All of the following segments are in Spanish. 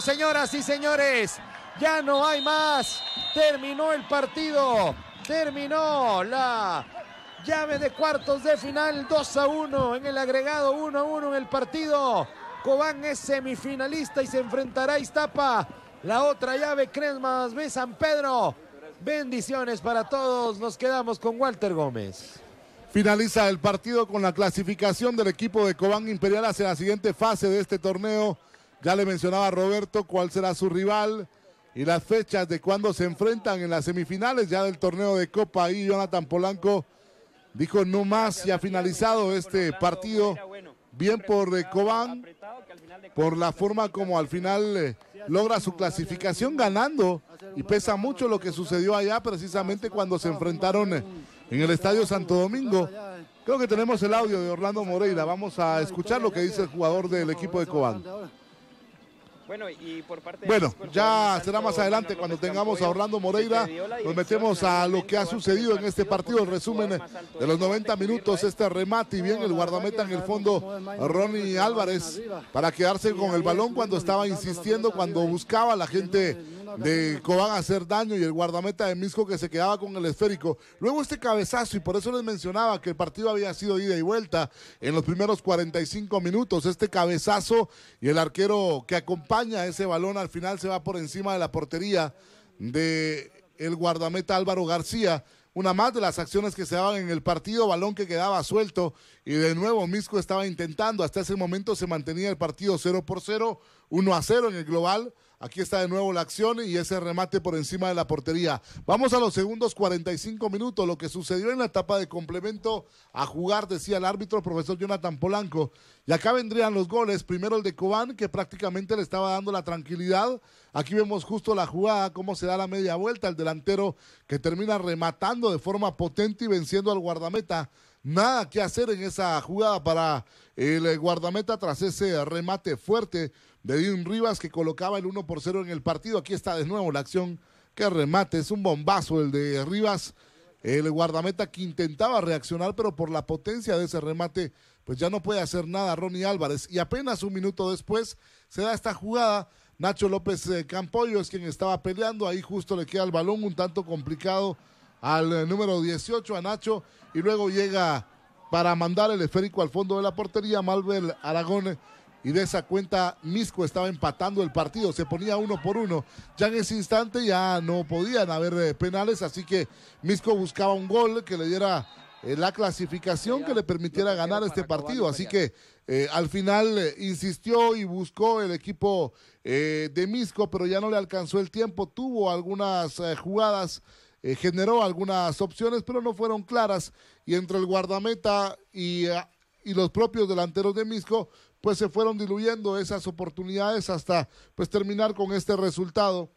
señoras y señores. Ya no hay más. Terminó el partido. Terminó la llave de cuartos de final 2 a 1 en el agregado 1 a 1 en el partido. Cobán es semifinalista y se enfrentará a Iztapa. La otra llave, Cresmas B. San Pedro. Bendiciones para todos. Nos quedamos con Walter Gómez. Finaliza el partido con la clasificación del equipo de Cobán Imperial hacia la siguiente fase de este torneo. Ya le mencionaba a Roberto cuál será su rival y las fechas de cuándo se enfrentan en las semifinales ya del torneo de Copa. Y Jonathan Polanco dijo no más y ha finalizado este partido. Bien por eh, Cobán, por la forma como al final eh, logra su clasificación ganando. Y pesa mucho lo que sucedió allá precisamente cuando se enfrentaron eh, en el Estadio Santo Domingo. Creo que tenemos el audio de Orlando Moreira. Vamos a escuchar lo que dice el jugador del equipo de Cobán. Bueno, ya será más adelante cuando tengamos a Orlando Moreira. Nos metemos a lo que ha sucedido en este partido. El resumen de los 90 minutos, ¿eh? este remate y bien el guardameta en el fondo, Ronnie Álvarez, para quedarse con el balón cuando estaba insistiendo, cuando buscaba la gente de Cobán a hacer daño y el guardameta de Misco que se quedaba con el esférico. Luego este cabezazo, y por eso les mencionaba que el partido había sido ida y vuelta en los primeros 45 minutos. Este cabezazo y el arquero que acompaña ese balón al final se va por encima de la portería de el guardameta Álvaro García una más de las acciones que se daban en el partido, balón que quedaba suelto y de nuevo Misco estaba intentando, hasta ese momento se mantenía el partido 0 por 0, 1 a 0 en el global, Aquí está de nuevo la acción y ese remate por encima de la portería. Vamos a los segundos 45 minutos. Lo que sucedió en la etapa de complemento a jugar, decía el árbitro, el profesor Jonathan Polanco. Y acá vendrían los goles. Primero el de Cobán, que prácticamente le estaba dando la tranquilidad. Aquí vemos justo la jugada, cómo se da la media vuelta. El delantero que termina rematando de forma potente y venciendo al guardameta. Nada que hacer en esa jugada para el eh, guardameta tras ese remate fuerte de Dean Rivas que colocaba el 1 por 0 en el partido. Aquí está de nuevo la acción Qué remate. Es un bombazo el de Rivas. El guardameta que intentaba reaccionar, pero por la potencia de ese remate, pues ya no puede hacer nada Ronnie Álvarez. Y apenas un minuto después se da esta jugada. Nacho López eh, Campoyo es quien estaba peleando. Ahí justo le queda el balón un tanto complicado al eh, número 18, a Nacho, y luego llega para mandar el esférico al fondo de la portería, Malvel Aragón. Y de esa cuenta, Misco estaba empatando el partido, se ponía uno por uno. Ya en ese instante ya no podían haber eh, penales, así que Misco buscaba un gol que le diera eh, la clasificación que le permitiera ganar este partido. Así que al final insistió y buscó el equipo de Misco, pero ya no le alcanzó el tiempo. Tuvo algunas jugadas eh, generó algunas opciones, pero no fueron claras. Y entre el guardameta y, eh, y los propios delanteros de Misco, pues se fueron diluyendo esas oportunidades hasta pues terminar con este resultado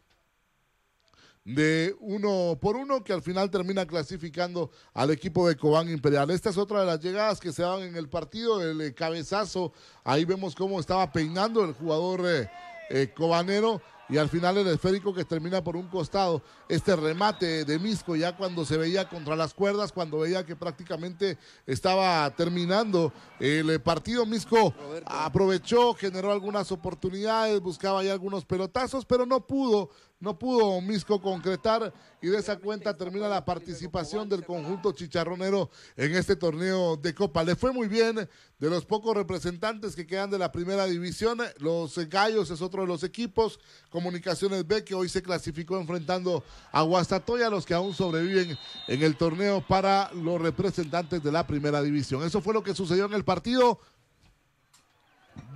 de uno por uno que al final termina clasificando al equipo de Cobán Imperial. Esta es otra de las llegadas que se dan en el partido, el eh, cabezazo, ahí vemos cómo estaba peinando el jugador cobanero y al final el esférico que termina por un costado. Este remate de Misco ya cuando se veía contra las cuerdas, cuando veía que prácticamente estaba terminando el eh, partido, Misco aprovechó, generó algunas oportunidades, buscaba ya algunos pelotazos, pero no pudo. No pudo Misco concretar y de esa cuenta termina la participación del conjunto chicharronero en este torneo de Copa. Le fue muy bien de los pocos representantes que quedan de la primera división. Los eh, Gallos es otro de los equipos Comunicaciones B, que hoy se clasificó enfrentando a Guastatoya, los que aún sobreviven en el torneo para los representantes de la primera división. Eso fue lo que sucedió en el partido.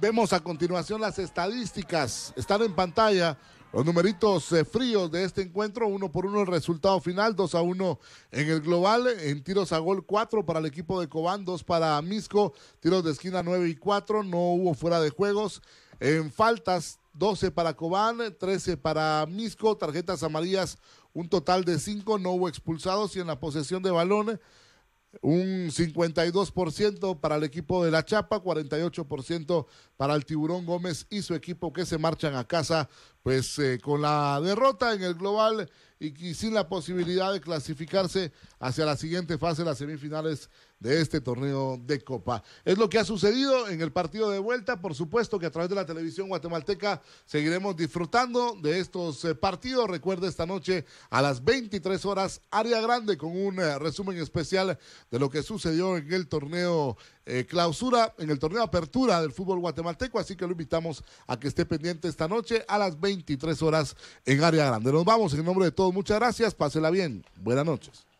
Vemos a continuación las estadísticas. Están en pantalla los numeritos eh, fríos de este encuentro, uno por uno el resultado final, dos a uno en el global, en tiros a gol 4 para el equipo de Cobán, 2 para Misco, tiros de esquina nueve y cuatro no hubo fuera de juegos, en faltas, 12 para Cobán, 13 para Misco, tarjetas amarillas, un total de 5, no hubo expulsados y en la posesión de balón un 52% para el equipo de la Chapa, 48% para el Tiburón Gómez y su equipo que se marchan a casa pues eh, con la derrota en el global y, sin la posibilidad de clasificarse hacia la siguiente fase, de las semifinales de este torneo de Copa. Es lo que ha sucedido en el partido de vuelta. Por supuesto que a través de la televisión guatemalteca seguiremos disfrutando de estos eh, partidos. Recuerde esta noche a las 23 horas, área grande, con un eh, resumen especial de lo que sucedió en el torneo eh, clausura, en el torneo apertura del fútbol guatemalteco. Así que lo invitamos a que esté pendiente esta noche a las 23 horas en área grande. Nos vamos en nombre de todos. Muchas gracias. Pásela bien. Buenas noches.